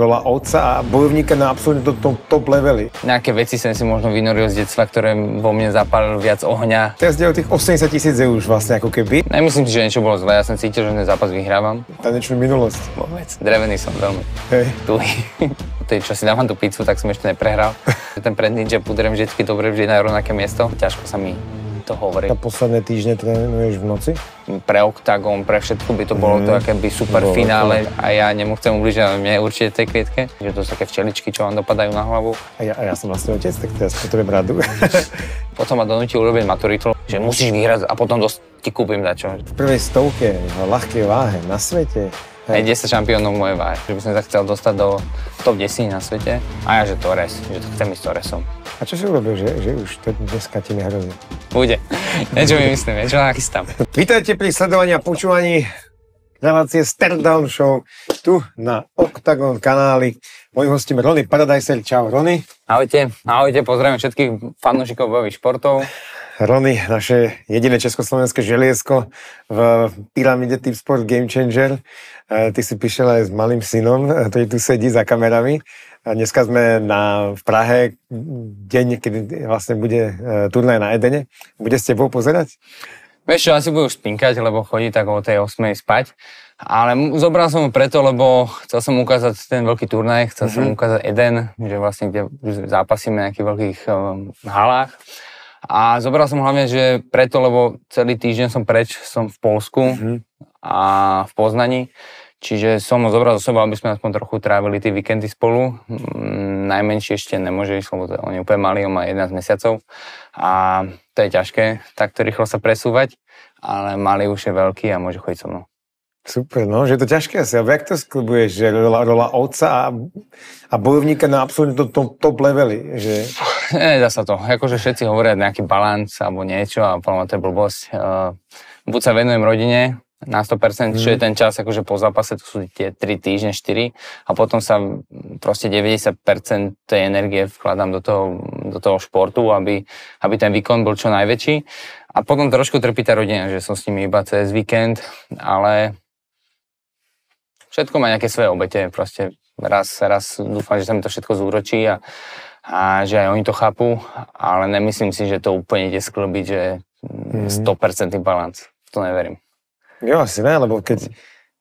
rola otca a bojovníka na absolútne to, to, top leveli. Nejaké veci som si možno vynoril z detstva, ktoré vo mne zapálil viac ohňa. Teraz ide o tých 80 tisíc eur už vlastne ako keby. Nemyslím si, že niečo bolo zle, ja som cítil, že ten zápas vyhrávam. Tanečnú minulosť. Vôbec, drevený som veľmi. Hej. Tuhý. Tej, čo si dávam tú pizzu, tak som ešte neprehral. ten predný jab udriem vždy dobre, vždy na rovnaké miesto. Ťažko sa mi to hovorím. A posledné týždne trénuješ v noci? Pre Octagon, pre všetko by to bolo mm. to mhm. by super Bolo finále to... a ja nemôžem ubližiť, ale mne určite tej kvietke, že to sú také včeličky, čo vám dopadajú na hlavu. A ja, a ja som vlastne otec, tak teraz potrebujem radu. potom ma donúti urobiť maturitu, že musíš vyhrať a potom dosť ti kúpim dačo. V prvej stovke, v ľahkej váhe na svete Hej. Aj 10 šampiónov moje váhy, že by som sa chcel dostať do top 10 na svete a ja, že Torres, že to chcem ísť Torresom. A čo si urobil, že, že už to dneska ti nehrozí? Bude. Niečo mi myslím, niečo nachystám. Vítajte pri sledovaní a počúvaní relácie Stardown Show tu na Octagon kanáli. Mojím hostím Rony Paradiser. Čau, Rony. Ahojte, ahojte, pozdravím všetkých fanúšikov bojových športov. Rony, naše jediné československé želiesko v pyramide Team Sport Game Changer. E, ty si prišiel aj s malým synom, e, ktorý tu sedí za kamerami. A dneska sme na, v Prahe, deň, kedy vlastne bude e, turnaj na Edene. Bude s tebou pozerať? Vieš čo, asi budú spinkať, lebo chodí tak o tej 8 spať. Ale zobral som ho preto, lebo chcel som ukázať ten veľký turnaj, chcel mm-hmm. som mhm. ukázať Eden, že vlastne kde zápasíme v nejakých veľkých um, halách. A zobral som hlavne, že preto, lebo celý týždeň som preč, som v Polsku uh-huh. a v Poznaní. Čiže som ho zobral zo sebou, aby sme aspoň trochu trávili tie víkendy spolu. Mm, Najmenší ešte nemôže ísť, lebo on je úplne malý, on má 11 mesiacov. A to je ťažké takto rýchlo sa presúvať, ale malý už je veľký a môže chodiť so mnou. Super, no, že je to ťažké asi, A jak to sklubuješ, že rola, rola otca a, a bojovníka na absolútne to, to, top levely, že nedá sa to. Akože všetci hovoria nejaký balans alebo niečo a podľa to je blbosť. Uh, buď sa venujem rodine na 100%, mm. čo je mhm. ten čas akože po zápase, to sú tie 3 týždne, 4 a potom sa proste 90% tej energie vkladám do toho, do toho športu, aby, aby ten výkon bol čo najväčší. A potom trošku trpí tá rodina, že som s nimi iba cez víkend, ale všetko má nejaké svoje obete. Proste raz, raz dúfam, že sa mi to všetko zúročí a, a že aj oni to chápu, ale nemyslím si, že to úplne ide sklbiť, že 100% mm, mhm. balans. To neverím. Jo, asi ne, lebo keď,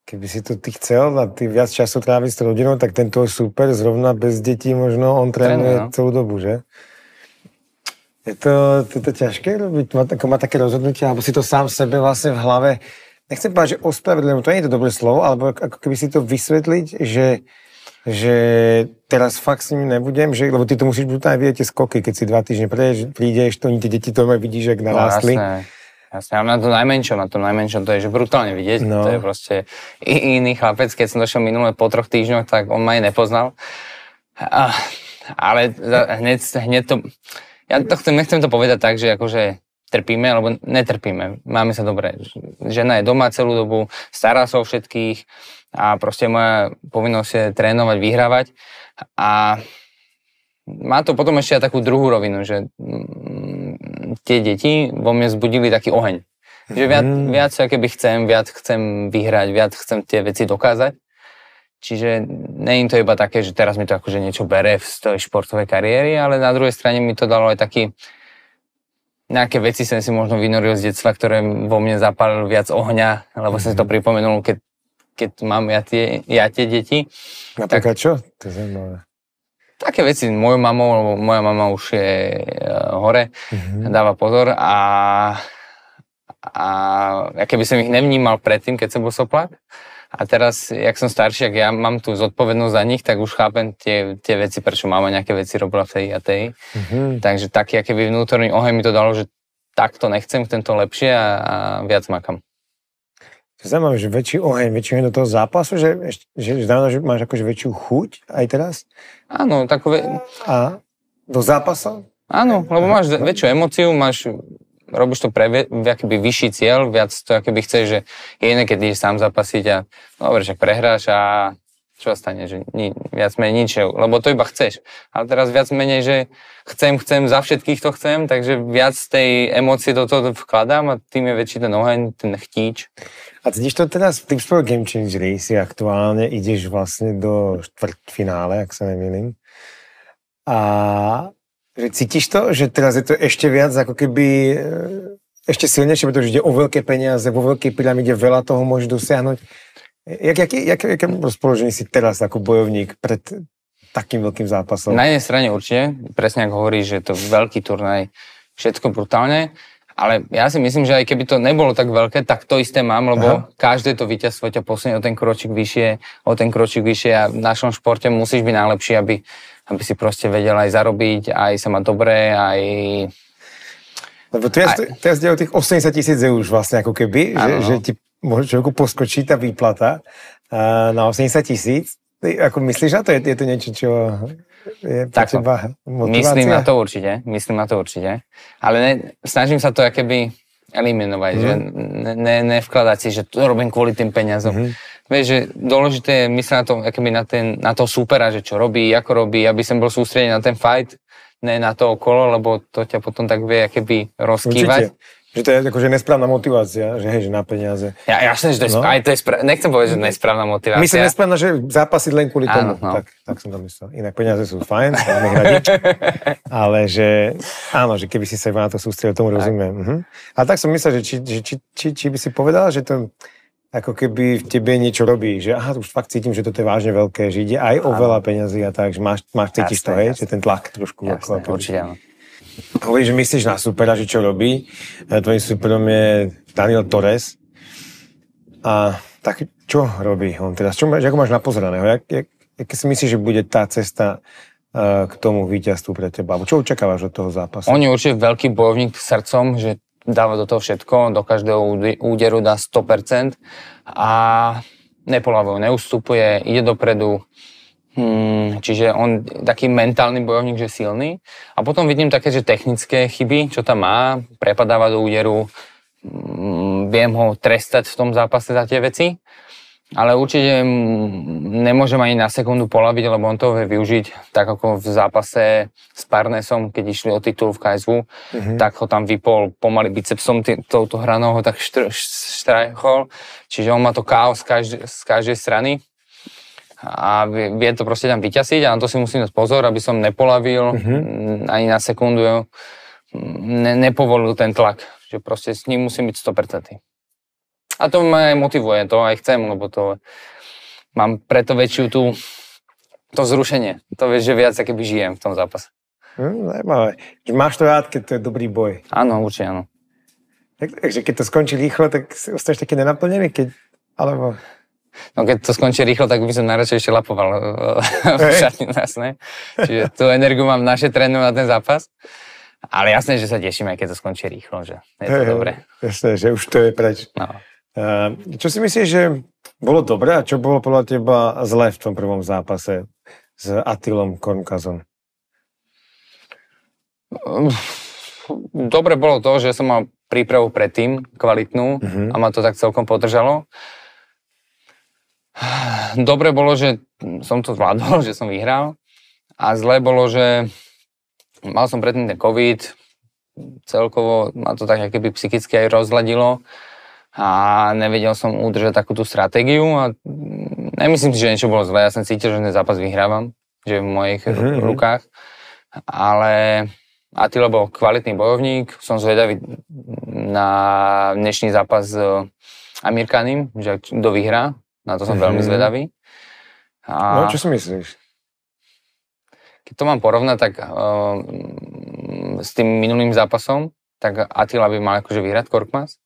keby si to ty chcel a ty viac času tráviť s rodinou, tak tento je super, zrovna bez detí možno, on trénuje no. celú dobu, že? Je to, to, to ťažké robiť, má, ako má také rozhodnutie, alebo si to sám sebe vlastne v hlave, nechcem povedať, že ospravedlňujem, to nie je to dobré slovo, alebo ako keby si to vysvetliť, že že teraz fakt s nimi nebudem, že, lebo ty to musíš brutálne vidieť tie skoky, keď si dva týždne prídeš, prídeš, to oni tie deti to vidíš, ak narástli. No, jasné. jasné. ale na to najmenšom, na to najmenšom to je, že brutálne vidieť, no. to je proste iný chlapec, keď som došiel minulé po troch týždňoch, tak on ma aj nepoznal. A, ale hneď, hneď to, ja to chcem, nechcem to povedať tak, že akože trpíme, alebo netrpíme, máme sa dobre. Žena je doma celú dobu, stará sa o všetkých, a proste moja povinnosť je trénovať, vyhrávať a má to potom ešte aj takú druhú rovinu, že mm, tie deti vo mne zbudili taký oheň. Že viac, mm. viac keby chcem, viac chcem vyhrať, viac chcem tie veci dokázať. Čiže nie je to iba také, že teraz mi to akože niečo bere v tej športovej kariéry, ale na druhej strane mi to dalo aj taký, nejaké veci som si možno vynoril z detstva, ktoré vo mne zapálil viac ohňa, lebo som si to mhm. pripomenul, keď keď mám ja tie, ja tie deti. Napríklad tak, čo? To je zaujímavé. Také veci s mojou mamou, lebo moja mama už je eh, hore, mm-hmm. dáva pozor a, a ja keby som ich nevnímal predtým, keď som bol soplak, a teraz, jak som starší, ak ja mám tú zodpovednosť za nich, tak už chápem tie, tie veci, prečo mama nejaké veci robila v tej a tej. Mm-hmm. Takže taký, aký by vnútorný oheň mi to dalo, že takto nechcem, tento lepšie a, a viac makam. Znamená, že väčší oheň, väčší oheň do toho zápasu, že, že, že znamená, že máš akože väčšiu chuť aj teraz? Áno, takové... A do zápasa? Áno, lebo máš väčšiu emociu, máš robíš to pre akýby vyšší cieľ, viac to akoby chceš, že je iné, keď ideš sám zapasiť a dobre, však prehráš a čo sa stane, že ni, viac menej nič, lebo to iba chceš. Ale teraz viac menej, že chcem, chcem, za všetkých to chcem, takže viac tej emócie do toho vkladám a tým je väčší ten oheň, ten chtíč. A cítiš to teda s tým spolu Game Changer, si aktuálne ideš vlastne do štvrtfinále, ak sa nemýlim. A že cítiš to, že teraz je to ešte viac ako keby e, ešte silnejšie, pretože ide o veľké peniaze, vo veľkej pyramíde veľa toho môžeš dosiahnuť. Jak, jak, jak, jakému rozpoložení si teraz ako bojovník pred takým veľkým zápasom? Na jednej strane určite, presne ako hovoríš, že je to veľký turnaj, všetko brutálne, ale ja si myslím, že aj keby to nebolo tak veľké, tak to isté mám, lebo Aha. každé to víťazstvo ťa posunie o ten kročík vyššie, o ten kročík vyššie a v našom športe musíš byť najlepší, aby, aby si proste vedel aj zarobiť, aj sa mať dobre, aj lebo teraz, aj... teraz ide o tých 80 tisíc už vlastne ako keby, že, že no. ti možno človeku poskočí tá výplata uh, na 80 tisíc. Ako myslíš na to? Je, je to niečo, čo je pre Takto. teba no. motivácia? Myslím na to určite, myslím na to určite. Ale ne, snažím sa to akéby eliminovať, mm. že mhm. ne, ne, nevkladať si, že to robím kvôli tým peniazom. Mm. Vieš, že dôležité je myslieť na to, keby na, ten, na to supera, že čo robí, ako robí, aby som bol sústredený na ten fight, ne na to okolo, lebo to ťa potom tak vie keby rozkývať. Určite že to je akože nesprávna motivácia, že hej, že na peniaze. Ja, jasne, že to je, no. aj to je spra- nechcem povedať, že nesprávna motivácia. Myslím nesprávna, že zápasiť len kvôli tomu. Áno, no. tak, tak, som to myslel. Inak peniaze sú fajn, ale že áno, že keby si sa na to sústredil, tomu tak. rozumiem. Mhm. A tak som myslel, že či, že, či, či, či by si povedal, že to ako keby v tebe niečo robí, že aha, už fakt cítim, že toto je vážne veľké, že ide aj o veľa peňazí a tak, že máš, máš cítiš to, hej, že ten tlak trošku. Jasne, ako, určite áno. Hovorím, že myslíš na supera, že čo robí. E, tvojim superom je Daniel Torres. A tak čo robí on teraz? Čo ako máš napozeraného? Jak, jak, jak si myslíš, že bude tá cesta e, k tomu víťazstvu pre teba? Čo očakávaš od toho zápasu? On je určite veľký bojovník srdcom, že dáva do toho všetko, do každého úderu dá 100% a nepoľavou neustupuje, ide dopredu, Hmm, čiže on taký mentálny bojovník, že silný. A potom vidím také, že technické chyby, čo tam má, prepadáva do úderu, hmm, viem ho trestať v tom zápase za tie veci, ale určite nemôžem ani na sekundu polaviť, lebo on to vie využiť, tak ako v zápase s Parnesom, keď išli o titul v KSV, mm-hmm. tak ho tam vypol pomaly bicepsom, tý, touto hranou ho tak štr, štrajchol, čiže on má to chaos z z každej strany a vie, vie to proste tam vyťasiť a na to si musím dať pozor, aby som nepolavil uh-huh. ani na sekundu, ne, nepovolil ten tlak. Že proste s ním musím byť 100%. A to ma aj motivuje, to aj chcem, lebo to mám preto väčšiu tú, to zrušenie. To vieš, že viac keby žijem v tom zápase. Hmm, Máš to rád, keď to je dobrý boj. Áno, určite áno. Tak, takže keď to skončí rýchlo, tak ostaneš taký nenaplnený, keď... Alebo... No keď to skončí rýchlo, tak by som najradšej ešte lapoval v šatni nás, no, ne? Čiže tú energiu mám trénu na ten zápas. Ale jasné, že sa teším, aj keď to skončí rýchlo, že je to hey, dobré. Jasné, že už to je preč. No. Čo si myslíš, že bolo dobré a čo bolo podľa teba zlé v tom prvom zápase s Atilom Kornkazom? Dobre bolo to, že som mal prípravu predtým, kvalitnú mm-hmm. a ma to tak celkom podržalo dobre bolo, že som to zvládol, že som vyhral a zle bolo, že mal som predtým ten COVID, celkovo ma to tak keby psychicky aj rozladilo a nevedel som udržať takú tú stratégiu a nemyslím si, že niečo bolo zle, ja som cítil, že ten zápas vyhrávam, že v mojich mm-hmm. rukách, ale Attila bol kvalitný bojovník, som zvedavý na dnešný zápas s Amirkanim, že kto vyhrá, na to som mm-hmm. veľmi mhm. zvedavý. A... No, čo si myslíš? Keď to mám porovnať, tak uh, s tým minulým zápasom, tak Attila by mal akože vyhrať Korkmaz.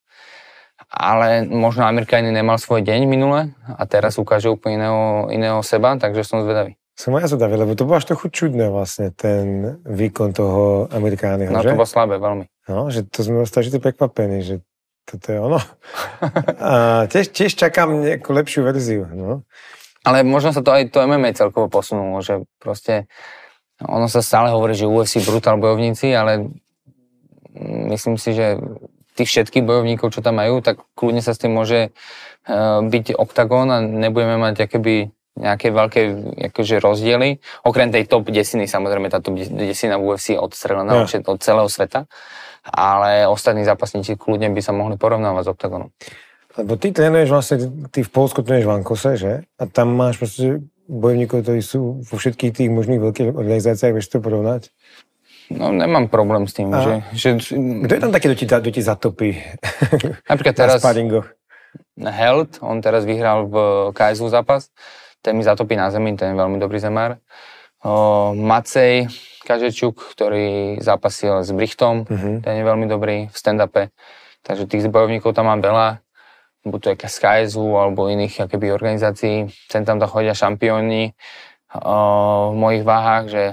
Ale možno Amerikáni nemal svoj deň minule a teraz ukáže úplne iného, iného seba, takže som zvedavý. Som aj zvedavý, lebo to bolo až trochu čudné vlastne, ten výkon toho Amerikányho, No že? to bolo slabé, veľmi. No, že to sme ostali prekvapení, že toto je ono. A tiež, tiež čakám nejakú lepšiu verziu. No. Ale možno sa to aj to MMA celkovo posunulo, že proste ono sa stále hovorí, že UFC brutál bojovníci, ale myslím si, že tých všetkých bojovníkov, čo tam majú, tak kľudne sa s tým môže e, byť oktagón a nebudeme mať akéby nejaké veľké akože, rozdiely. Okrem tej top desiny, samozrejme tá top desina v UFC je odstrelená ja. od celého sveta ale ostatní zápasníci kľudne by sa mohli porovnávať s OKTAGONom. Lebo ty trénuješ vlastne, ty v Polsku trénuješ v Ankose, že? A tam máš proste bojovníkov, ktorí sú vo všetkých tých možných veľkých organizáciách, vieš to porovnať? No, nemám problém s tým, a... že, že... Kto je tam taký, kto ti, kto ti zatopí? Napríklad teraz... Na Held, on teraz vyhral v KSU zápas, ten mi zatopí na zemi, ten je veľmi dobrý zemár. Uh, Macej Kažečuk, ktorý zápasil s Brichtom, mm-hmm. ten je veľmi dobrý v stand-upe. Takže tých bojovníkov tam mám veľa, buď to je z KSU alebo iných akéby organizácií. Sem tam chodia šampióni v mojich váhach, že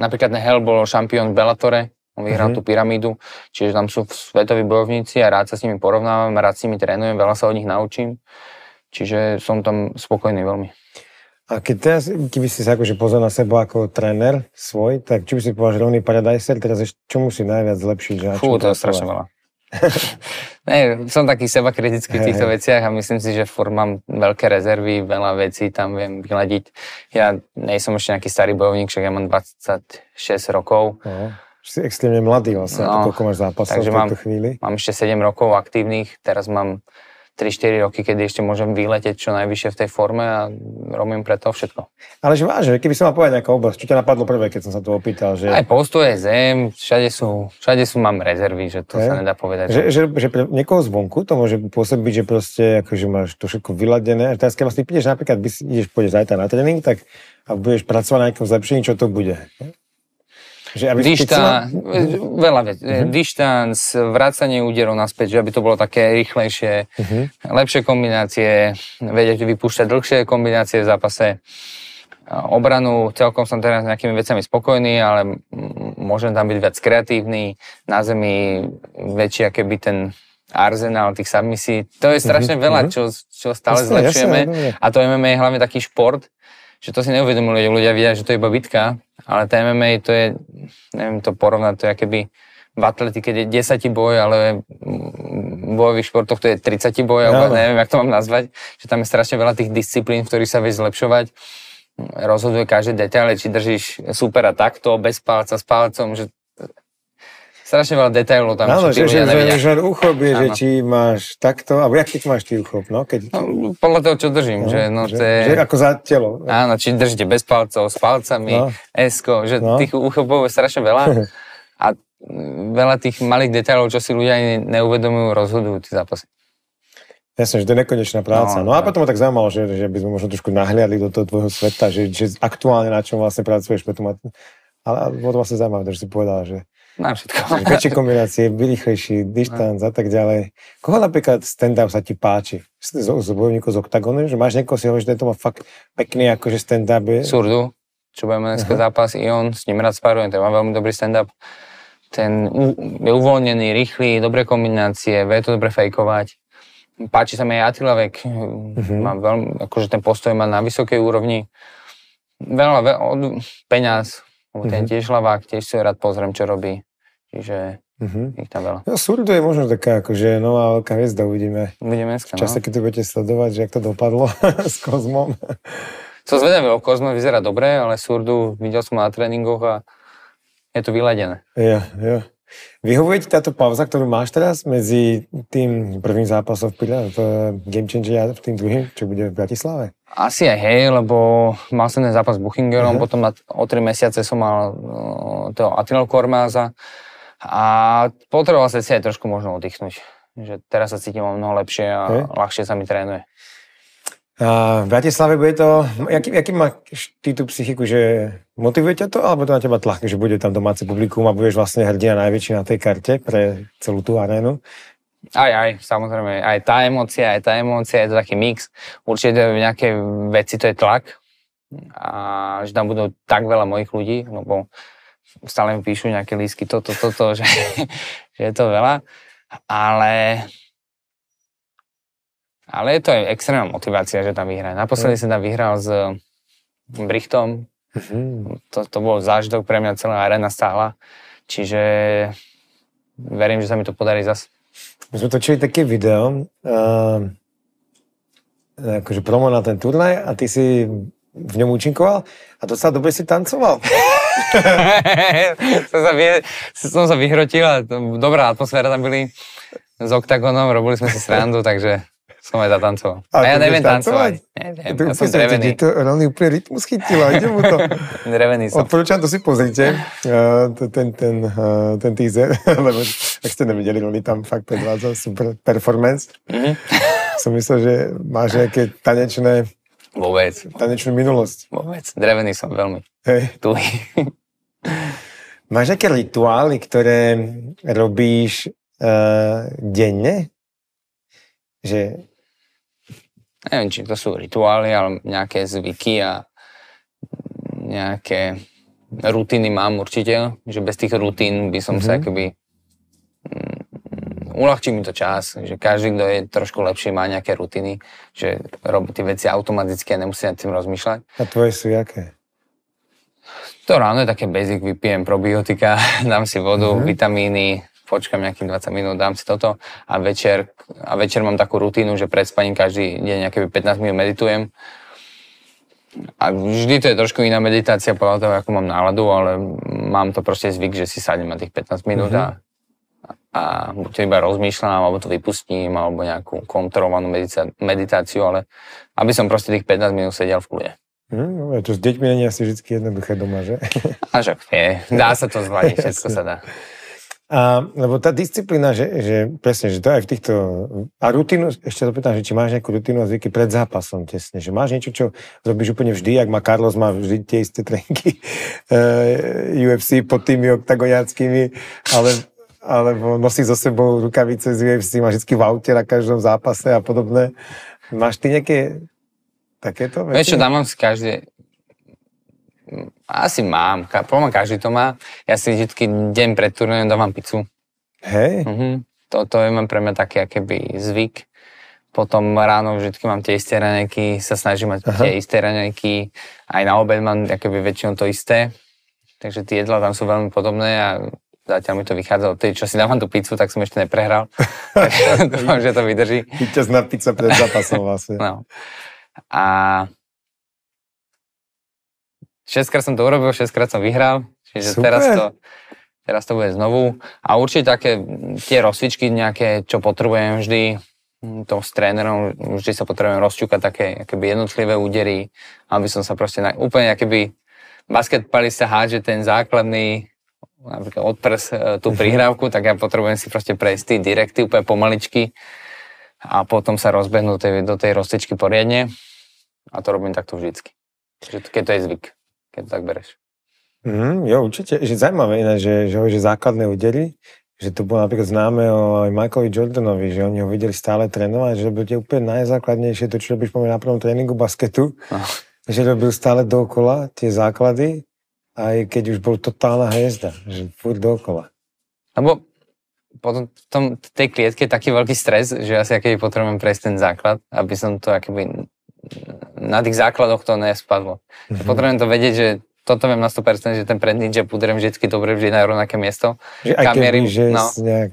napríklad Nehel bol šampión v Bellatore, on vyhral mm-hmm. tú pyramídu, čiže tam sú svetoví bojovníci a rád sa s nimi porovnávam, rád s nimi trénujem, veľa sa od nich naučím, čiže som tam spokojný veľmi. A keď teraz, keby si sa akože pozrel na seba ako tréner svoj, tak či by si povedal, že rovný Paradajser, teraz ešte čo musí najviac zlepšiť? Že Fú, to je strašne veľa. ne, som taký seba kritický v týchto veciach a myslím si, že furt mám veľké rezervy, veľa vecí tam viem vyhľadiť. Ja nejsem ešte nejaký starý bojovník, však ja mám 26 rokov. Uh-huh. Si extrémne mladý vlastne, no, koľko máš zápasov v tejto mám, chvíli? Mám ešte 7 rokov aktívnych, teraz mám 3-4 roky, kedy ešte môžem vyletieť čo najvyššie v tej forme a robím pre to všetko. Ale že vážne, keby som mal povedať nejakú oblasť, čo ťa napadlo prvé, keď som sa to opýtal? Že... Aj postoje, zem, všade sú, všade sú mám rezervy, že to je? sa nedá povedať. Že, že, že, pre niekoho zvonku to môže pôsobiť, že proste akože máš to všetko vyladené. A teraz keď vlastne prídeš napríklad, by si ideš, pôjdeš zajtra na tréning, tak a budeš pracovať na nejakom zlepšení, čo to bude. Ne? Že aby Dišta, veľa vec. Uh-huh. Mhm. Dištanc, vracanie úderov naspäť, že aby to bolo také rýchlejšie, uh-huh. lepšie kombinácie, vedieť vypúšťať dlhšie kombinácie v zápase. Obranu, celkom som teraz s nejakými vecami spokojný, ale môžem tam byť viac kreatívny, na zemi väčší, keby ten arzenál tých submisí. To je mhm. strašne uh-huh. veľa, čo, čo stále jasne, zlepšujeme. Jasne, a to MMA je hlavne taký šport, že to si neuvedomujú ľudia, vidia, že to je iba bitka, ale tá MMA to je, neviem to porovnať, to je keby v atletike je 10 boj, ale v bojových športoch to je 30 boj, ja, ale... neviem, jak to mám nazvať, že tam je strašne veľa tých disciplín, v ktorých sa vie zlepšovať. Rozhoduje každé detaily, či držíš supera takto, bez palca, s palcom, že strašne veľa detailov tam. Áno, že, že, že bie, že či máš takto, alebo aký máš ty ucho? no? Keď... no podľa toho, čo držím, no, že, no, že, te... že, ako za telo. Áno, či držíte bez palcov, s palcami, no. esko, že no. tých uchopov je strašne veľa a veľa tých malých detailov, čo si ľudia ani neuvedomujú, rozhodujú tí zápasy. Jasne, že to je nekonečná práca. No, no a potom ma tak zaujímalo, že, že by sme možno trošku nahliadli do toho tvojho sveta, že, že aktuálne na čom vlastne pracuješ, potom ma, ale, ale bolo to vlastne zaujímavé, že si povedal, že na všetko. Väčšie kombinácie, rýchlejší, distanc a tak ďalej. Koho napríklad stand-up sa ti páči? Z, z bojovníkov z OKTAGONu, že máš niekoho si hovoríš, že to má fakt pekný akože stand-up. Je... Surdu, čo budeme dneska Aha. zápas, i on s ním rád sparujem, ten má veľmi dobrý stand-up. Ten je uvoľnený, rýchly, dobré kombinácie, vie to dobre fejkovať. Páči sa mi aj Vek. uh-huh. Mhm. má veľmi, akože ten postoj má na vysokej úrovni. Veľa, veľa od peňaz, ten mm tiež hlavák, tiež si rád pozriem, čo robí. Čiže mm-hmm. ich tam veľa. No, Surdo je možno taká akože nová veľká hviezda, uvidíme. Uvidíme dneska, V čase, no. keď to budete sledovať, že ak to dopadlo s Kozmom. Som zvedavý, o Kozme vyzerá dobre, ale Surdu videl som na tréningoch a je to vyladené. Ja, yeah, ja. Yeah. Vyhovuje ti táto pauza, ktorú máš teraz medzi tým prvým zápasom v, v Game Changer a tým druhým, čo bude v Bratislave? Asi aj hej, lebo mal som ten zápas s Buchingerom, uh-huh. potom na, o tri mesiace som mal uh, toho Atinel Kormáza, a potreboval som si aj trošku možno oddychnúť. Že teraz sa cítim o mnoho lepšie a okay. ľahšie sa mi trénuje. A v Bratislave bude to, jaký, jaký máš ty tú psychiku, že motivuje ťa to, alebo to na teba tlak, že bude tam domáce publikum a budeš vlastne hrdina najväčší na tej karte pre celú tú arénu? Aj, aj, samozrejme, aj tá emócia, aj tá emócia, je to taký mix. Určite v nejakej veci to je tlak, a že tam budú tak veľa mojich ľudí, lebo no stále mi píšu nejaké lísky, toto, toto, že, že je to veľa, ale ale je to aj extrémna motivácia, že tam vyhrá. Naposledy mm. som tam vyhral s Brichtom, mm-hmm. to, to bol zážitok pre mňa, celá arena stála, čiže verím, že sa mi to podarí zase. My sme točili také video, uh, akože promo na ten turnaj a ty si v ňom účinkoval a docela dobre si tancoval. som, sa vie, som sa vyhrotil a dobrá atmosféra tam byli s oktagonom, robili sme si srandu, takže som aj zatancoval. A, a ja neviem tancovať? tancovať. Neviem, to ja som drevený. To Ronny úplne rytmus chytil a ide mu to. drevený som. Odporúčam, to si pozrite, uh, ten, ten, uh, ten teaser, lebo ak ste nevideli, Ronny tam fakt predvádzal super performance. Mm-hmm. som myslel, že máš nejaké tanečné Vôbec. Tanečnú minulosť. Vôbec. Drevený som veľmi. Hey. Máš nejaké rituály, ktoré robíš uh, denne? Že... Neviem, či to sú rituály, ale nejaké zvyky a nejaké rutiny mám určite, že bez tých rutín by som mm-hmm. sa mhm. akoby mm, uľahčí mi to čas, že každý, kto je trošku lepší, má nejaké rutiny, že robí tie veci automaticky a nemusí nad tým rozmýšľať. A tvoje sú jaké? To ráno je také basic, vypijem probiotika, dám si vodu, mm-hmm. vitamíny, počkam nejakých 20 minút, dám si toto a večer, a večer mám takú rutínu, že pred spaním každý deň nejaké 15 minút meditujem. A vždy to je trošku iná meditácia podľa toho, ako mám náladu, ale mám to proste zvyk, že si sadnem na tých 15 minút mm-hmm. a, mhm. a buď to iba rozmýšľam, alebo to vypustím, alebo nejakú kontrolovanú medita- meditáciu, ale aby som proste tých 15 minút sedel v kľude. Hm, čo s deťmi není asi vždy jednoduché doma, že? A že nie, dá sa to zvládiť, všetko sa dá. A, lebo tá disciplína, že, že presne, že to aj v týchto... A rutinu, ešte to pýtam, že či máš nejakú rutinu a zvyky pred zápasom tesne, že máš niečo, čo robíš úplne vždy, ak má Carlos, má vždy tie isté trenky uh, e, UFC pod tými oktagoniackými, ale alebo nosí so sebou rukavice z UFC, má vždy v aute na každom zápase a podobné. Máš ty nejaké takéto veci? Vieš čo, tam si každý... Asi mám, ka, poviem, každý to má. Ja si vždy deň pred turnajom dávam pizzu. Hej? Uh-huh. Mhm. Toto je pre mňa taký akéby zvyk. Potom ráno vždy mám tie isté raňajky, sa snažím mať Aha. tie isté raňajky. Aj na obed mám akéby väčšinou to isté. Takže tie jedla tam sú veľmi podobné a zatiaľ mi to vychádza od tej, čo si dávam tú pizzu, tak som ešte neprehral. Dúfam, že to vydrží. Víťazná pizza pred zápasom vlastne. No. A šestkrát som to urobil, šestkrát som vyhral, čiže Super. teraz to, teraz to bude znovu. A určite také tie rozsvičky nejaké, čo potrebujem vždy, hm, to s trénerom, vždy sa potrebujem rozťukať také akéby jednotlivé údery, aby som sa proste na, úplne akéby palista hádže ten základný napríklad odprs e, tú mhm. prihrávku, tak ja potrebujem si proste prejsť tie direkty úplne pomaličky a potom sa rozbehnú do tej, do tej rostičky poriadne a to robím takto vždycky. Keď to je zvyk, keď to tak bereš. Mm, jo, určite. Že zaujímavé iné, že, že že základné údery, že to bolo napríklad známe o Michaelovi Jordanovi, že oni ho videli stále trénovať, že robil tie úplne najzákladnejšie, to čo robíš po na prvom tréningu basketu, no. že robil stále dokola tie základy, aj keď už bol totálna hviezda, že furt dokola. Lebo potom v tom, tej klietke je taký veľký stres, že asi keby potrebujem prejsť ten základ, aby som to akoby na tých základoch to nespadlo. Mm-hmm. Potrebujem to vedieť, že toto viem na 100%, že ten predný že udrem vždy dobre, vždy na rovnaké miesto. Že aj keby, že no. nejak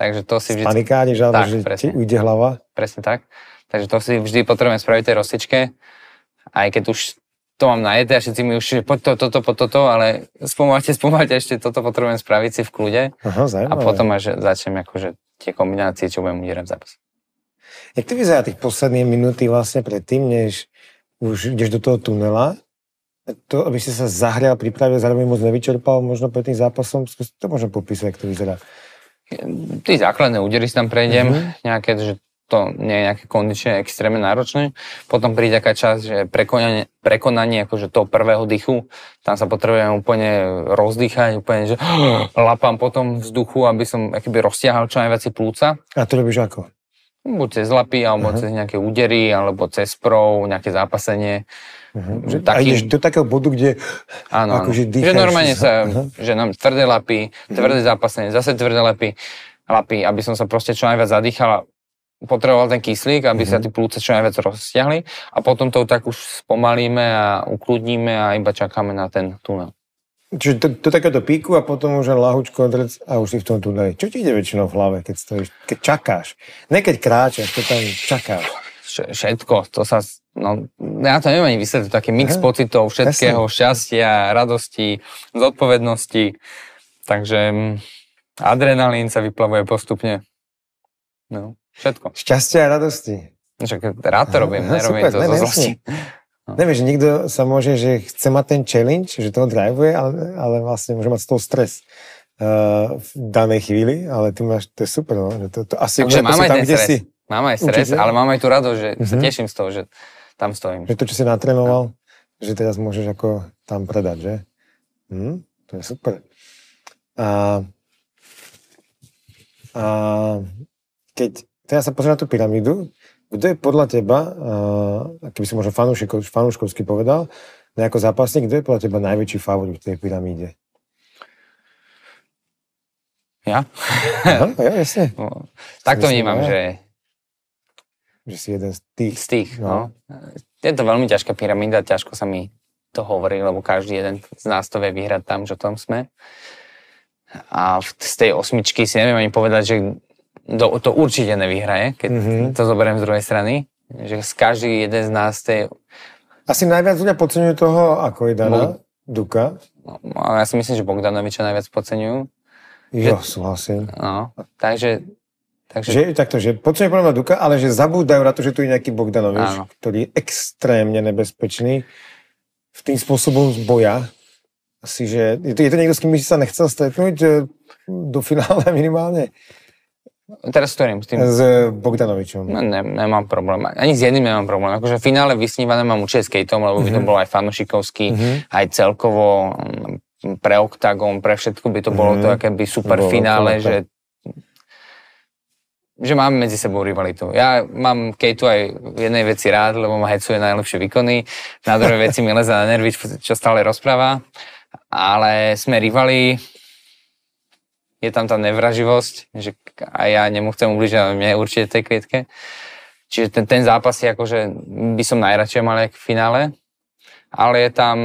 Takže to si vždy... Panikáne, že, tak, že presne. ti ujde hlava. Presne tak. Takže to si vždy potrebujem spraviť tej rozsičke, aj keď už to mám na najete a všetci mi už, že poď toto, toto, po toto, ale spomáte, spomáte, ešte toto potrebujem spraviť si v kľude. Aha, a potom až začnem akože tie kombinácie, čo budem udierať v zápase. Jak ty vyzerá tých posledných minúty vlastne predtým, než už ideš do toho tunela? To, aby si sa zahrial, pripravil, zároveň moc nevyčerpal, možno pred tým zápasom, to možno popísať, jak to vyzerá. Tí základné údery si tam prejdem, mm-hmm. nejaké, že to nie je nejaké kondične extrémne náročné. Potom príde taká časť, že prekonanie, prekonanie akože toho prvého dychu, tam sa potrebujem úplne rozdýchať, úplne, že lapám potom vzduchu, aby som akoby roztiahal čo najviac plúca. A to robíš ako? Buď cez lapy, alebo uh-huh. cez nejaké údery, alebo cez prov, nejaké zápasenie. Uh-huh. Že taký... A ideš do takého bodu, kde áno, akože dýcháš. Že normálne sa, uh-huh. že nám tvrdé lapy, mhm. tvrdé uh-huh. zápasenie, zase tvrdé lapy, lapy, aby som sa proste čo najviac zadýchal potreboval ten kyslík, aby mm-hmm. sa mhm. tie plúce čo najviac rozťahli a potom to tak už spomalíme a ukludníme a iba čakáme na ten tunel. Čiže to, to takéto píku a potom už len lahučko a už si v tom tuneli. Čo ti ide väčšinou v hlave, keď stojíš, keď čakáš? Ne keď kráčaš, keď tam čakáš. Všetko, to sa, no, ja to neviem ani vysvetliť, taký mix Aha, pocitov, všetkého, jasne. šťastia, radosti, zodpovednosti, takže mm, adrenalín sa vyplavuje postupne. No. Všetko. Šťastie a radosti. No však rád to robím, no, nerobím super, to ne, zo zlosti. No. Neviem, že nikto sa môže, že chce mať ten challenge, že to drivuje, ale, ale vlastne môže mať z toho stres uh, v danej chvíli, ale ty máš, to je super, no, že to, to asi Takže mám aj tam, stres. Si. Mám aj stres, Určite. ale mám aj tú radosť, že uh-huh. sa mhm. teším z toho, že tam stojím. Že to, čo si natrénoval, no. že teraz môžeš ako tam predať, že? Hm? To je super. A, a keď teraz sa pozrieme na tú pyramídu. Kto je podľa teba, uh, keby si možno fanúškovsky povedal, no ako zápasník, kto je podľa teba najväčší favorit v tej pyramíde? Ja? Aha, ja, jasne. No, tak to vnímam, ja. že... Že si jeden z tých. Z tých, no. no. Je to veľmi ťažká pyramída, ťažko sa mi to hovorí, lebo každý jeden z nás to vie vyhrať tam, že tam sme. A z tej osmičky si neviem ani povedať, že do, to určite nevyhraje, keď mm-hmm. to zoberiem z druhej strany. Že z každý jeden z nás tej... Asi najviac ľudia podceňujú toho, ako je Dana Bo... Duka. No, ja si myslím, že Bogdanoviča najviac podceňujú. Jo, že... súhlasím. No, takže... takže... Že, takto, že podceňujú podľa Duka, ale že zabúdajú na to, že tu je nejaký Bogdanovič, Áno. ktorý je extrémne nebezpečný v tým spôsobom boja. Asi, že je to, je to niekto, s kým by si sa nechcel stretnúť e, do finále minimálne? Teraz s ktorým? S, tým? s e, Bogdanovičom. No, ne, nemám problém. Ani s jedným nemám problém. Akože v finále vysnívané mám určite s Kejtom, lebo by to mhm. bolo aj fanušikovský, mm-hmm. aj celkovo mm, pre Octagon, pre všetko by to bolo mm-hmm. to mhm. by super bolo finále, že že máme medzi sebou rivalitu. Ja mám Kejtu aj v jednej veci rád, lebo ma hecuje najlepšie výkony, na druhej veci mi leza na nervy, čo stále rozpráva, ale sme rivali, je tam tá nevraživosť, že a ja nemu chcem ubližiť, ale mne určite tej kvietke. Čiže ten, ten zápas je akože, by som najradšej mal v finále, ale je tam,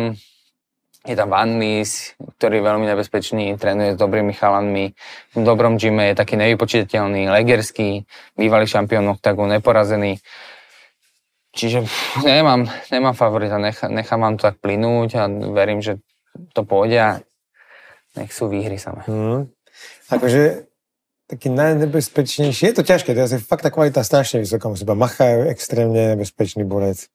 je tam Van Lys, ktorý je veľmi nebezpečný, trénuje s dobrými chalanmi, v dobrom gyme, je taký nevypočítateľný, legerský, bývalý šampión OKTAGu, neporazený. Čiže pff, nemám, nemám favorita, nech, nechám vám to tak plynúť a verím, že to pôjde a nech sú výhry samé. Mm, Akože taký najnebezpečnejší, je to ťažké, teraz je fakt tá kvalita strašne vysoká, musí Macha je extrémne nebezpečný borec.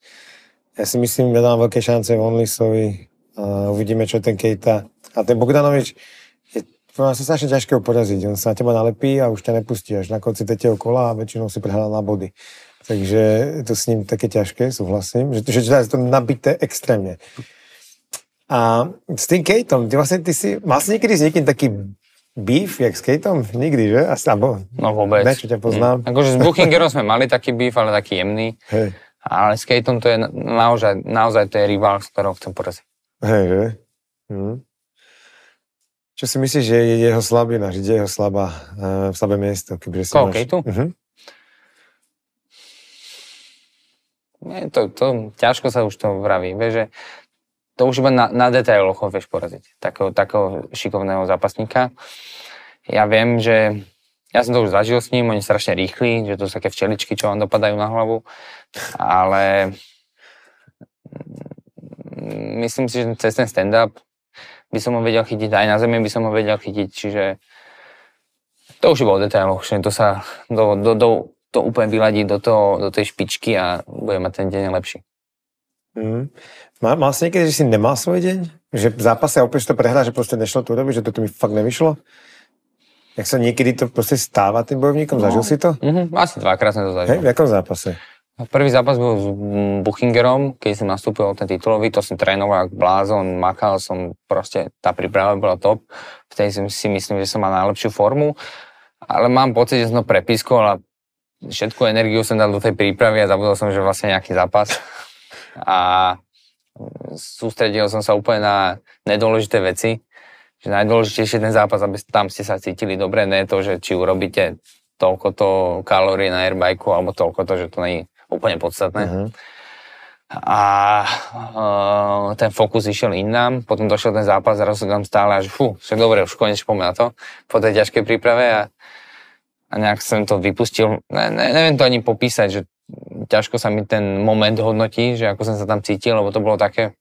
Ja si myslím, ja dám veľké šance Vonlisovi, uh, uvidíme, čo ten Kejta. A ten Bogdanovič, je podľa sa strašne ťažké ho poraziť, on sa na teba nalepí a už ťa nepustí až na konci tretieho kola a väčšinou si prehrá na body. Takže je to s ním také ťažké, súhlasím, že, že je to nabité extrémne. A s tým Kejtom, ty vlastne ty si, mal si niekedy s niekým taký Beef, jak s Kateom? Nikdy, že? Asi, alebo, no vôbec. Nečo ťa poznám. Mm. Akože s Buchingerom sme mali taký beef, ale taký jemný. Hey. Ale s Kateom to je naozaj, naozaj to je rival, s ktorou chcem poraziť. Hej, že? Mm. Čo si myslíš, že je jeho slabina, že je jeho slabá, uh, slabé miesto? Kebyže si Koho, máš... Kateu? Uh-huh. Mhm. Nie, to, to, ťažko sa už to vraví. Vieš, že to už iba na, na detailoch ho vieš poraziť, takého, takého šikovného zápasníka. Ja viem, že ja som to už zažil s ním, oni strašne rýchli, že to sú také včeličky, čo vám dopadajú na hlavu, ale myslím si, že cez ten stand-up by som ho vedel chytiť, aj na zemi by som ho vedel chytiť, čiže to už bolo o že to sa do, do, do, to úplne vyladí do, toho, do tej špičky a bude mať ten deň lepší. Mm. Má, mal si niekedy, že si nemal svoj deň? Že v zápase a opäť to prehrá, že proste nešlo to robiť, že toto mi fakt nevyšlo? Jak sa niekedy to proste stáva tým bojovníkom? No. Zažil si to? Mm-hmm, asi dvakrát som to zažil. Hej, v jakom zápase? No, prvý zápas bol s mm, Buchingerom, keď som nastúpil ten titulový, to som trénoval ako blázon, makal som, proste tá príprava bola top. Vtedy som si myslím, že som mal najlepšiu formu, ale mám pocit, že som to prepiskol a všetku energiu som dal do tej prípravy a zabudol som, že vlastne nejaký zápas. A sústredil som sa úplne na nedôležité veci. Že najdôležitejšie ten zápas, aby tam ste sa cítili dobre, ne to, že či urobíte toľko to kalórií na airbajku, alebo toľko to, že to nie je úplne podstatné. Mm-hmm. A uh, ten fokus išiel inám, potom došiel ten zápas, zrazu tam stále až fú, však dobre, už konečne poďme na to, po tej ťažkej príprave a, a nejak som to vypustil. Ne, ne, neviem to ani popísať, že ťažko sa mi ten moment hodnotí, že ako som sa tam cítil, lebo to bolo také,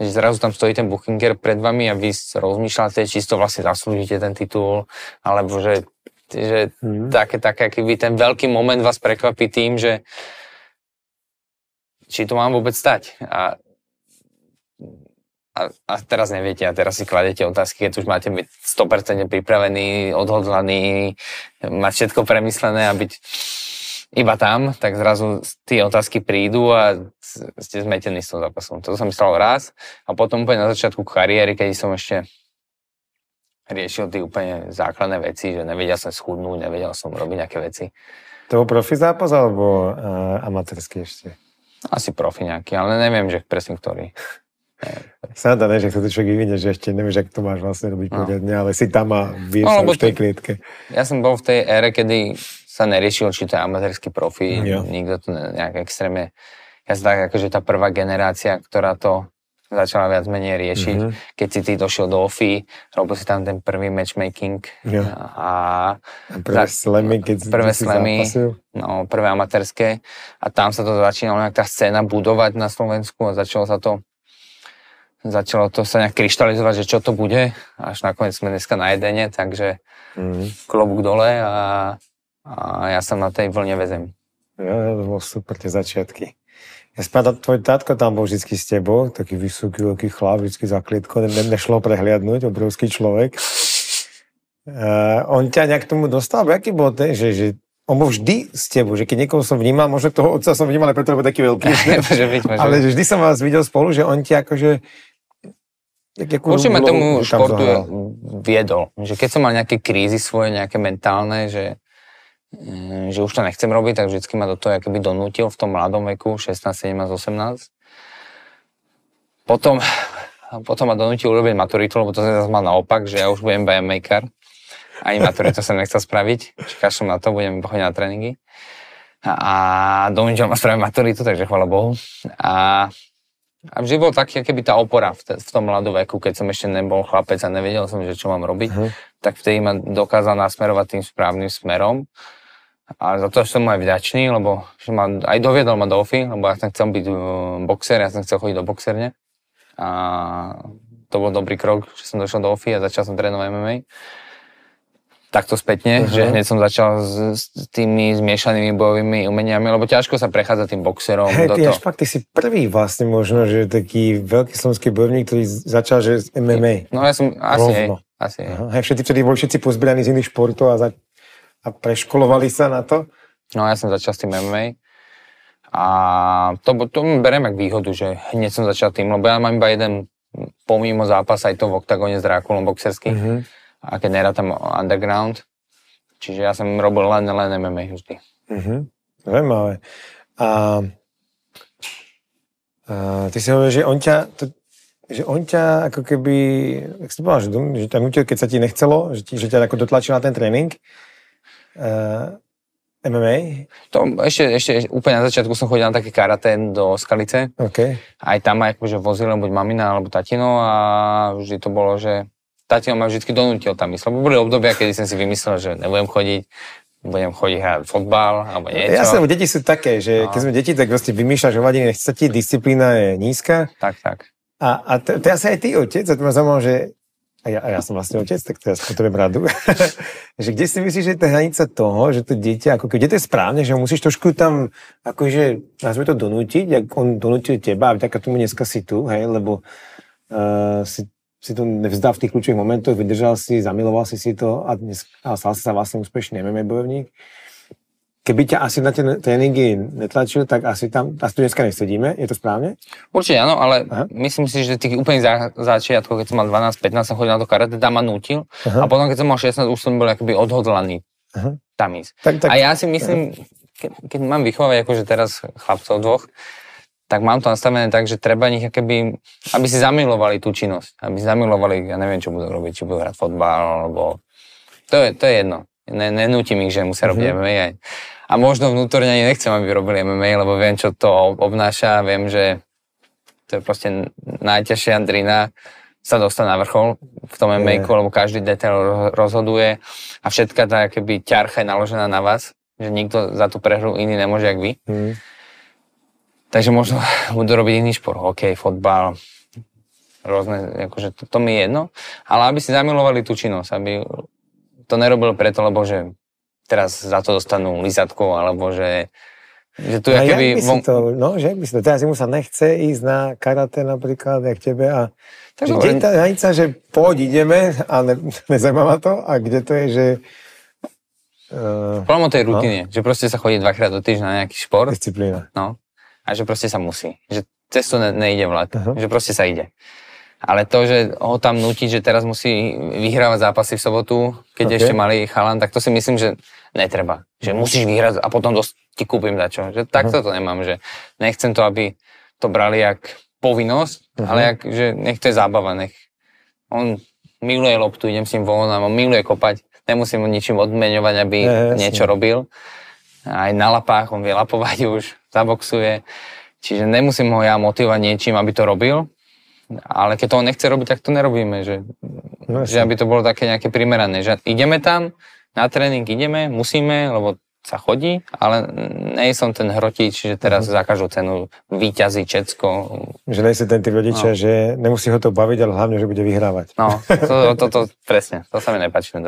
že zrazu tam stojí ten Buchinger pred vami a vy rozmýšľate, či si to vlastne zaslúžite ten titul, alebo že, že mm. také, také, keby ten veľký moment vás prekvapí tým, že či to mám vôbec stať. A, a, a teraz neviete, a teraz si kladete otázky, keď už máte byť 100% pripravený, odhodlaný, mať všetko premyslené a byť iba tam, tak zrazu tie otázky prídu a ste zmetení s tým zápasom. To som myslel raz a potom úplne na začiatku kariéry, keď som ešte riešil tie úplne základné veci, že nevedel som schudnúť, nevedel som robiť nejaké veci. To bol profi zápas alebo uh, eh, amatérsky ešte? Asi profi nejaký, ale neviem, že presne ktorý. Sranda, ne, že sa to človek vyvinie, že ešte nevieš, ako to máš vlastne robiť no. dňa, ale si tam a vieš no, v tej klietke. Ja som bol v tej ére, kedy sa neriešilo, či to je amatérsky profi, yeah. nikto to nejak extrémne... Ja sa tak, akože tá prvá generácia, ktorá to začala viac menej riešiť. Mm-hmm. Keď si ty došiel do OFI, robil si tam ten prvý matchmaking yeah. a, a prvé za, slamy, keď prvé si slamy, no, prvé amatérske a tam sa to začínalo nejak tá scéna budovať na Slovensku a začalo sa to začalo to sa nejak kryštalizovať, že čo to bude, až nakoniec sme dneska na jedene, takže mm. klobúk dole a a ja som na tej vlne vezem. Ja, to bol super tie začiatky. Ja spadám, tvoj tátko tam bol vždy s tebou, taký vysoký, veľký chlap, vždy za klietko, ne, nešlo prehliadnúť, obrovský človek. Uh, on ťa nejak k tomu dostal, aký bol ten, že, že on bol vždy s tebou, že keď niekoho som vnímal, možno toho otca som vnímal, ale preto je taký veľký. môže byť, môže ale že vždy som vás videl spolu, že on ti akože... Určite ma tomu športu viedol. Že keď som mal nejaké krízy svoje, nejaké mentálne, že Mm, že už to nechcem robiť, tak vždycky ma do toho keby donútil v tom mladom veku, 16, 17, 18. Potom, potom ma donútil urobiť maturitu, lebo to sa zase mal naopak, že ja už budem BM maker. Ani maturitu sa nechcel spraviť, Čakáš som na to, budem chodiť na tréningy. A, a donútil ma spraviť maturitu, takže chvala Bohu. A, a vždy bol taký, keby tá opora v, t- v tom mladom veku, keď som ešte nebol chlapec a nevedel som, že čo mám robiť, uh-huh. tak vtedy ma dokázal nasmerovať tým správnym smerom a za to som aj vďačný, lebo že ma, aj doviedol ma do ofy, lebo ja som chcel byť mm, boxer, ja som chcel chodiť do boxerne. A to bol dobrý krok, že som došiel do ofy a začal som trénovať MMA. Takto spätne, uh-huh. že hneď som začal s, s tými zmiešanými bojovými umeniami, lebo ťažko sa prechádza tým boxerom. Hej, ty až fakt, ty si prvý vlastne možno, že taký veľký slovenský bojovník, ktorý začal že MMA. No ja som, asi Rovno. hej. Asi, hej. hej, všetci vtedy boli všetci pozbraní z iných športov a za, a preškolovali sa na to? No ja som začal s tým MMA a to, to beriem ako výhodu, že hneď som začal tým, lebo ja mám iba jeden pomimo zápas aj to v oktagóne s Drákulom boxerský mm-hmm. a keď tam underground, čiže ja som robil len, len MMA vždy. Mm-hmm. Zaujímavé. A, a ty si hovoril, že on ťa, to, že on ťa ako keby, jak si to povedal, že, že tam keď sa ti nechcelo, že, ti, že ťa ako dotlačil na ten tréning, uh, eh, MMA? To, ešte, ešte, úplne na začiatku som chodil na také karate do Skalice. Okay. Aj tam ma akože vozil buď mamina alebo tatino a vždy to bolo, že tatino ma vždy donútil tam ísť. Lebo boli obdobia, kedy som si vymyslel, že nebudem chodiť, budem chodiť hrať fotbal alebo niečo. Ja som, deti sú také, že no. keď sme deti, tak vlastne vymýšľaš o vadine, chce ti, disciplína je nízka. Tak, tak. A, a t- teraz aj ty, otec, a to ma zaujímavé, že a ja, a ja som vlastne otec, tak to teraz potrebujem radu. že kde si myslíš, že je tá hranica toho, že to dieťa, ako keď to je správne, že musíš trošku tam, akože, nazvime to donútiť, ak on donútil teba, a vďaka tomu dneska si tu, hej, lebo uh, si, si to nevzdal v tých kľúčových momentoch, vydržal si, zamiloval si si to a, dnes, a stal si sa vlastne úspešný MMA bojovník. Uh, Keby ťa asi na tie tréningy netlačil, tak asi tam, asi tu dneska nesedíme, je to správne? Určite áno, ale Aha. myslím si, že tých úplne za, začiatkov, keď som mal 12-15, som chodil na to karate, tam ma nutil Aha. a potom, keď som mal 16, už som bol akoby odhodlaný Aha. tam ísť. Tak, tak, a ja si myslím, ke, keď mám vychovať akože teraz chlapcov dvoch, tak mám to nastavené tak, že treba nich akoby, aby si zamilovali tú činnosť, aby si zamilovali, ja neviem, čo budú robiť, či budú hrať fotbal, alebo to je, to je jedno. Ne, nenútim ich, že musia robiť MMA aj a možno vnútorne ani nechcem, aby robili MMA, lebo viem, čo to obnáša, viem, že to je proste najťažšia Andrina sa dostať na vrchol v tom MMA, lebo každý detail rozhoduje a všetka tá keby ťarcha je naložená na vás, že nikto za tú prehru iný nemôže, jak vy. Mm. Takže možno budú robiť iný šport, hokej, fotbal, rôzne, akože to, to mi je jedno, ale aby si zamilovali tú činnosť, aby to nerobil preto, lebo že teraz za to dostanú lizatku, alebo že že tu no, jak by von... to, no, že by si to, teraz mu sa nechce ísť na karate napríklad, jak tebe a tak že kde je tá hranica, že poď ideme a ne, nezajímavá to a kde to je, že uh, Problém o tej no. rutine, no. že proste sa chodí dvakrát do týždňa na nejaký šport. Disciplína. No. A že proste sa musí. Že cestu ne, nejde vlak. Uh-huh. Že proste sa ide ale to, že ho tam nutí, že teraz musí vyhrávať zápasy v sobotu, keď okay. ešte malý chalan, tak to si myslím, že netreba. Že mhm. musíš vyhrať a potom dosť ti kúpim dačo. Že takto mhm. to nemám, že nechcem to, aby to brali jak povinnosť, uh-huh. ale jak, že nech to je zábava, nech. On miluje loptu, idem s ním von a on miluje kopať, nemusím ho ničím odmeňovať, aby ja, niečo robil. Aj na lapách, on vie lapovať už, zaboxuje. Čiže nemusím ho ja motivovať niečím, aby to robil, ale keď to on nechce robiť, tak to nerobíme, že, no, že aby to bolo také nejaké primerané. Že ideme tam, na tréning ideme, musíme, lebo sa chodí, ale nie som ten hrotič, že teraz mm-hmm. za každú cenu výťazí Česko. Že nejsi ten typ rodiča, no. že nemusí ho to baviť, ale hlavne, že bude vyhrávať. No, to, to, to, to presne, to sa mi nepáči Ten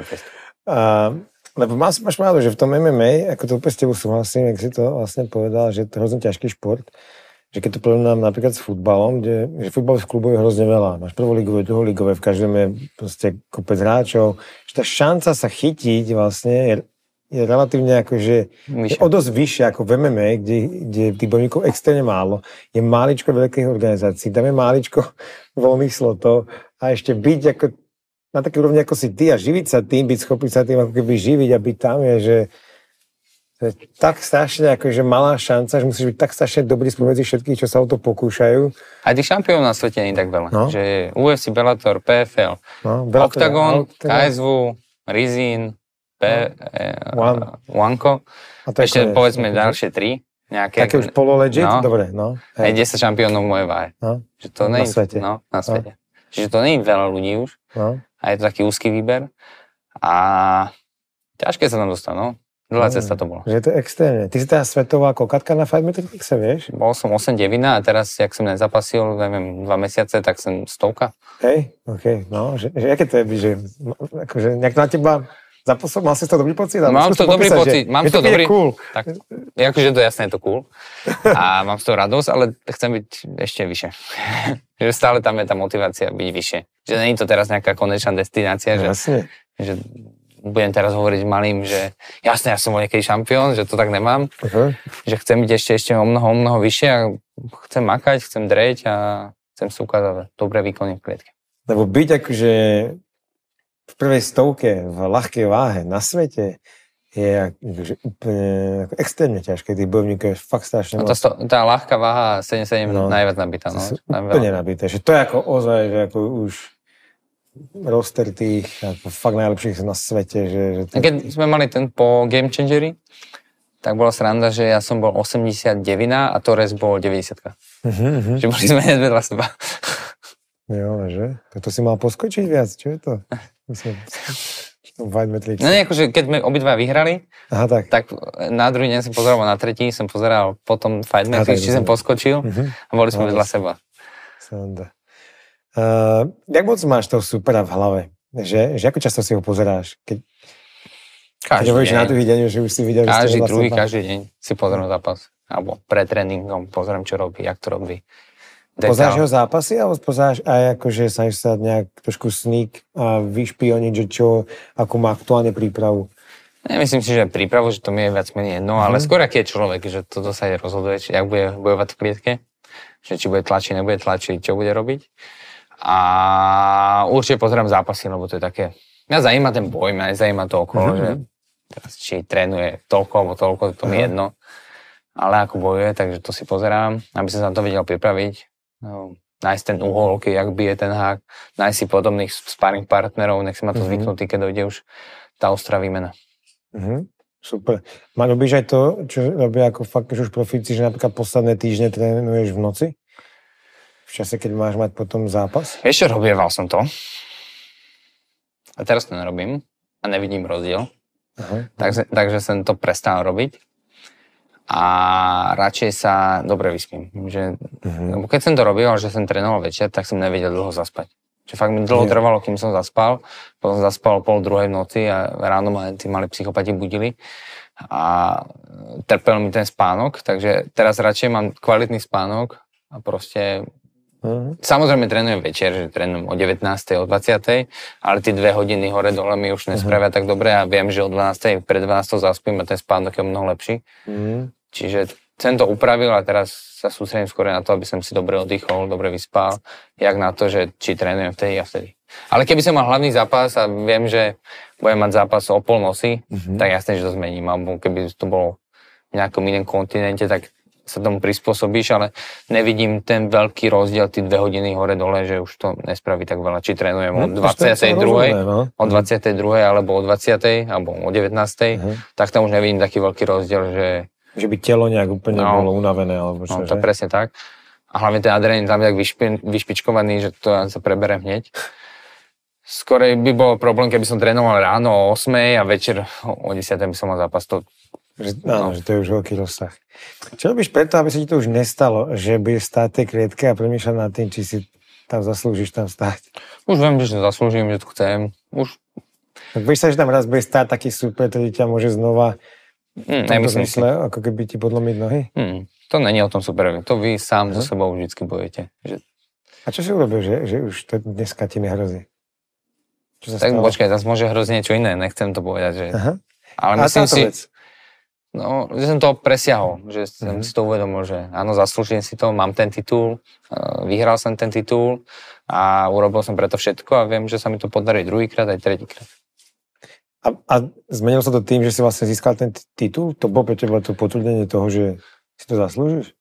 Uh, lebo máš, máš pravdu, že v tom MMA, ako to úplne s tebou súhlasím, jak si to vlastne povedal, že to je hrozne ťažký šport, že keď to porovnám napríklad s futbalom, kde, že v klubu je hrozne veľa. Máš prvoligové, druholigové, v každom je proste kopec hráčov. Že tá šanca sa chytiť vlastne je, je relatívne že je o dosť vyššia ako v MMA, kde, kde tých bojovníkov extrémne málo. Je máličko veľkých organizácií, tam je máličko voľných slotov a ešte byť ako na také úrovni ako si ty a živiť sa tým, byť schopný sa tým ako keby živiť a byť tam je, že to je tak strašne akože malá šanca, že musíš byť tak strašne dobrý spomedzi všetkých, čo sa o to pokúšajú. A tých šampiónov na svete nie je tak veľa. No. Že UFC, Bellator, PFL, no, Bellator, Octagon, Octagon, teda- KSV, Rizin, P, no. One. Eh, Wanko. A to Ešte je, povedzme je, no. ďalšie tri. Nejaké, Také už polo legit? No. Dobre, no. Hej. Aj 10 šampiónov moje váhe. No. Že to na nie, svete. No, na no. svete. No. Čiže to nie je veľa ľudí už. No. A je to taký úzky výber. A ťažké sa tam dostanú. No. Dlhá hm. cesta to bola. Je to extrémne. Ty si teda svetová kokatka na 5 meter fixe, vieš? Bol som 8 devina a teraz, jak som nezapasil, neviem, 2 mesiace, tak som stovka. Hej, OK, no, že, že aké to je, že no, akože nejak na teba Zapôsob, mal si to dobrý pocit? Mám to dobrý popísať, pocit, že, mám že to, to dobrý, cool. tak, akože to jasné, je to cool a mám z toho radosť, ale chcem byť ešte vyššie. že stále tam je tá motivácia byť vyššie. Že není to teraz nejaká konečná destinácia, no, že, jasne. že budem teraz hovoriť malým, že jasné, ja som bol niekedy šampión, že to tak nemám, uh-huh. že chcem byť ešte, ešte o mnoho, o mnoho vyššie a chcem makať, chcem dreť a chcem sa ukázať dobré výkony v klietke. Lebo byť akože v prvej stovke, v ľahkej váhe na svete, je akože úplne ako extrémne ťažké, tých bojovníkov je fakt strašne no, to, Tá ľahká váha 7-7 no, najviac nabitá. No, úplne nabitá, že to je ako ozaj, že ako už roster tých ako fakt najlepších na svete. Že, že to... Keď sme mali ten po Game Changery, tak bola sranda, že ja som bol 89 a Torres bol 90. Uh-huh, mhm, mhm. Že boli sme vedľa seba. jo, že? To si mal poskočiť viac, čo je to? Myslím, No nie, akože keď sme obidva vyhrali, Aha, tak. tak na druhý deň som pozeral na tretí, som pozeral potom Fight Matrix, či som poskočil uh-huh. a boli sme vedľa seba. Sanda. Uh, jak moc máš toho supera v hlave? Že, že ako často si ho pozeráš? Keď, každý keď deň. na druhý deň, že už si videl, každý, že vlastne každý deň si pozriem zápas. Alebo pred tréningom pozriem, čo robí, jak to robí. Detail. Pozeráš jeho zápasy alebo pozeráš aj ako, že sa sa nejak trošku sník a vyšpioniť, že čo, ako má aktuálne prípravu? Nemyslím si, že prípravu, že to mi je viac menej jedno, mm. ale mhm. skôr aký je človek, že toto sa aj rozhoduje, či ak bude bojovať v klietke, že či bude tlačiť, nebude tlačiť, čo bude robiť. A určite pozerám zápasy, lebo to je také... Mňa zaujíma ten boj, mňa zaujíma to okolo, mm-hmm. že či trénuje toľko alebo toľko, to mi mhm. jedno. Ale ako bojuje, takže to si pozerám, aby som sa na to vedel pripraviť. No, nájsť ten uhol, keď jak bije ten hák, nájsť si podobných sparring partnerov, nech si ma to mm-hmm. zvyknutý, keď dojde už tá ostrá výmena. Mm-hmm. Super. Ma robíš aj to, čo robia ako fakt, už profíci, že napríklad posledné týždne trénuješ v noci? v čase, keď máš mať potom zápas? Ešte robieval som to. A teraz to nerobím a nevidím rozdiel. Uh-huh. Takže, takže som to prestal robiť a radšej sa dobre vyspím. Že, uh-huh. Keď som to robil, že som trénoval večer, tak som nevedel dlho zaspať. Čo fakt mi dlho trvalo, kým som zaspal. Potom zaspal pol druhej v noci a ráno ma tí mali psychopati budili a trpel mi ten spánok, takže teraz radšej mám kvalitný spánok a proste Mm-hmm. Samozrejme trénujem večer, že trénujem o 19. o 20. ale tie dve hodiny hore dole mi už nespravia mm-hmm. tak dobre a viem, že o 12. pred 12. zaspím a ten spánok je mnoho lepší. Mm-hmm. Čiže som to upravil a teraz sa sústredím skôr na to, aby som si dobre oddychol, dobre vyspal, jak na to, že či trénujem vtedy a vtedy. Ale keby som mal hlavný zápas a viem, že budem mať zápas o nosy, mm-hmm. tak jasne, že to zmením. Alebo keby to bolo v nejakom inom kontinente, tak sa tomu prispôsobíš, ale nevidím ten veľký rozdiel, tie dve hodiny hore-dole, že už to nespraví tak veľa. Či trénujem no, o 22. No? o 22. Mhm. alebo o 20. alebo o 19. Uh-huh. Mhm. tak tam už nevidím taký veľký rozdiel, že... Že by telo nejak úplne no, bolo unavené, alebo no, čo, No, to že? presne tak. A hlavne ten adrenalín tam je tak vyšpi, vyšpičkovaný, že to ja sa preberem hneď. Skorej by bol problém, keby som trénoval ráno o 8 a večer o 10 by som mal zápas. To že, no. áno, že to je už veľký rozsah. Čo robíš preto, aby sa ti to už nestalo, že by stáť tej klietke a premýšľať nad tým, či si tam zaslúžiš tam stáť? Už viem, že si zaslúžim, že to chcem. Už... Tak bojíš sa, že tam raz bude stáť taký super, ktorý ťa môže znova mm, v zmysle, si... ako keby ti podlomiť nohy? Mm, to není o tom super. To vy sám mm. so sebou vždy bojujete. Že... A čo si urobil, že, že už to dneska ti nehrozí? Čo sa tak stalo? počkaj, zase môže hrozniť niečo iné, nechcem to povedať. Že... Aha. Ale myslím si, vec. No, že som to presiahol, že som mhm. si to uvedomil, že áno, zaslúžim si to, mám ten titul, e, vyhral som ten titul a urobil som preto všetko a viem, že sa mi to podarí druhýkrát aj tretíkrát. A, a zmenil sa to tým, že si vlastne získal ten titul? To bolo pre teba to potvrdenie toho, že si to zaslúžiš?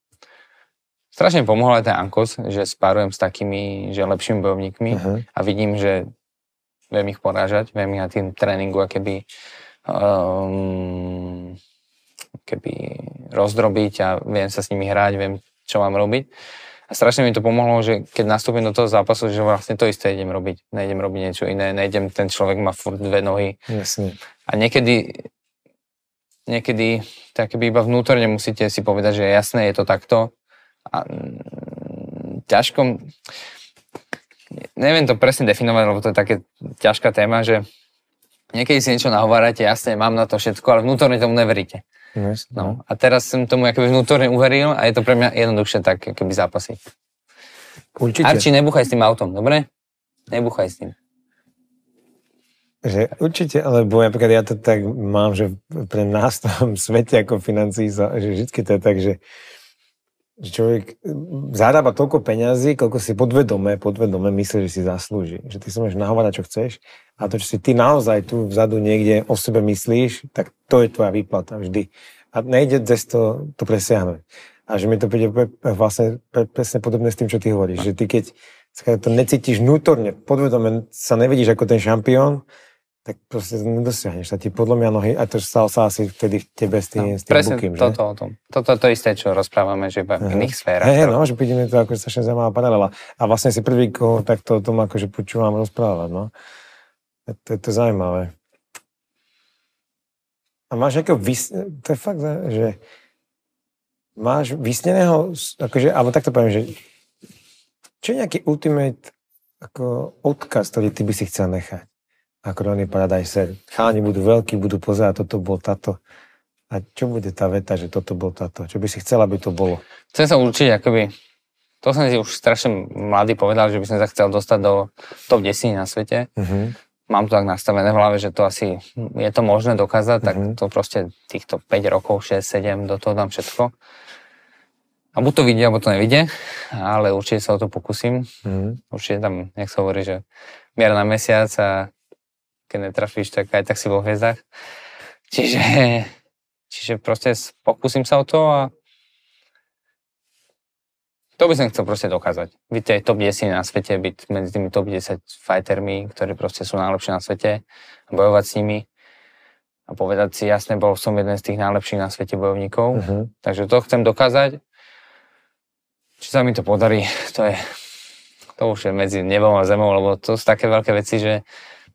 Strašne pomohol aj ten Ankos, že spárujem s takými, že lepšími bojovníkmi uh-huh. a vidím, že viem ich porážať, viem ich na tým tréningu aké by um, ehm, keby rozdrobiť a viem sa s nimi hrať, viem, čo mám robiť. A strašne mi to pomohlo, že keď nastúpim do toho zápasu, že vlastne to isté idem robiť. Nejdem robiť niečo iné, nejdem, ten človek má furt dve nohy. Jasne. A niekedy, niekedy tak keby iba vnútorne musíte si povedať, že jasné, je to takto. A mm, ťažko, neviem to presne definovať, lebo to je také ťažká téma, že niekedy si niečo nahovárate, jasne, mám na to všetko, ale vnútorne tomu neveríte. No. no. A teraz som tomu vnútorne uveril a je to pre mňa jednoduchšie tak keby zápasy. Určite. Arči, nebuchaj s tým autom, dobre? Nebuchaj s tým. Že určite, lebo napríklad ja to tak mám, že pre nás v svete ako financí, že vždy to je tak, že človek mm, zarába toľko peňazí, koľko si podvedome, podvedome myslí, že si zaslúži. Že ty si môžeš nahovať, čo chceš, a to, čo si ty naozaj tu vzadu niekde o sebe myslíš, tak to je tvoja výplata vždy. A nejde cez to, to presiahnuť. A že mi to príde vlastne presne podobné s tým, čo ty hovoríš. Že ty keď to necítiš vnútorne, podvedome sa nevidíš ako ten šampión, tak proste nedosiahneš. Sa ti podľa mňa nohy, a to stalo sa asi vtedy tebe s tým, no, s tým presne bukým, toto že? toto, Toto to isté, čo rozprávame, že iba v iných sférach. Hey, no, že vidíme to ako strašne zaujímavá paralela. A vlastne si prvý koho takto o tom akože počúvam rozprávať, no. To, to je zaujímavé. A máš nejakého vys... To je fakt, že máš vysneného, akože, alebo tak to poviem, že čo je nejaký ultimate ako odkaz, ktorý ty by si chcel nechať? Ako Ronnie Paradise, cháni budú veľkí, budú pozerať, toto bol táto. A čo bude tá veta, že toto bol táto? Čo by si chcel, aby to bolo? Chcem sa určiť, akoby, to som si už strašne mladý povedal, že by som sa chcel dostať do top 10 na svete. Mm-hmm mám to tak nastavené v hlave, že to asi je to možné dokázať, tak mm-hmm. to proste týchto 5 rokov, 6, 7, do toho dám všetko. A buď to vidia, alebo to nevidie, ale určite sa o to pokúsim. Mm-hmm. Určite tam, nech sa hovorí, že mier na mesiac a keď netrafíš, tak aj tak si vo hviezdach. Čiže, čiže proste pokúsim sa o to a to by som chcel proste dokázať. Byť tej top 10 na svete, byť medzi tými top 10 fightermi, ktorí proste sú najlepšie na svete, bojovať s nimi a povedať si, jasne, bol som jeden z tých najlepších na svete bojovníkov, uh-huh. takže to chcem dokázať. Či sa mi to podarí, to je, to už je medzi nebom a zemou, lebo to sú také veľké veci, že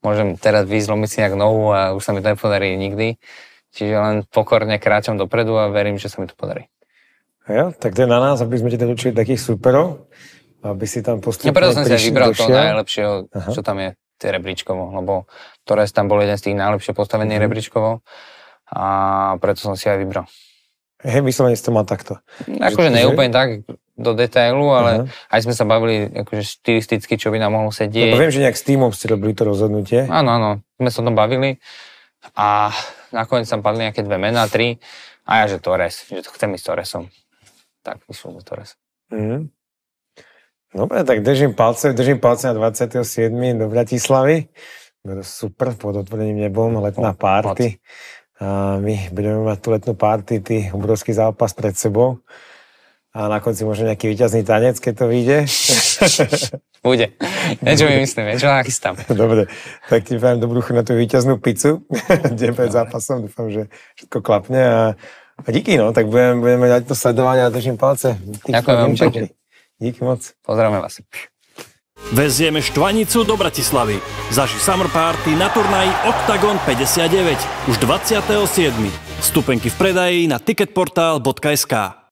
môžem teraz vyzlomiť si nejak nohu a už sa mi to nepodarí nikdy. Čiže len pokorne kráčam dopredu a verím, že sa mi to podarí. Ja? Tak to je na nás, aby sme ti teda učili takých superov, aby si tam postupne Ja preto som si vybral to najlepšieho, Aha. čo tam je, tie rebríčkovo, lebo Torres tam bol jeden z tých najlepšie postavených mm. rebríčkovo a preto som si aj vybral. Hej, vyslovene si to mal takto. Akože že... tak do detailu, ale uh-huh. aj sme sa bavili akože štilisticky, čo by nám mohlo sedieť. Lebo no, viem, že nejak s týmom ste robili to rozhodnutie. Áno, áno, sme sa o tom bavili a nakoniec tam padli nejaké dve mená, tri a ja, že Torres, že to chcem ísť s Torresom tak posunú to raz. Mm. Dobre, tak držím palce, držím palce na 27. do Bratislavy. Bude super, pod otvorením nebom, no, letná no, party. A my budeme mať tú letnú party, ty obrovský zápas pred sebou. A na konci možno nejaký výťazný tanec, keď to vyjde. Bude. Niečo mi myslím, niečo nachystám. Dobre, tak ti prajem dobrú chuť na tú výťaznú pizzu. Deň pred zápasom, dúfam, že všetko klapne a a díky, no, tak budeme, budeme dať to sledovanie a držím palce. Ďakujem vám pekne. Díky moc. Pozdravujem vás. Vezieme Štvanicu do Bratislavy. Zaži Summer Party na turnaji Octagon 59 už 27. Stupenky v predaji na ticketportal.sk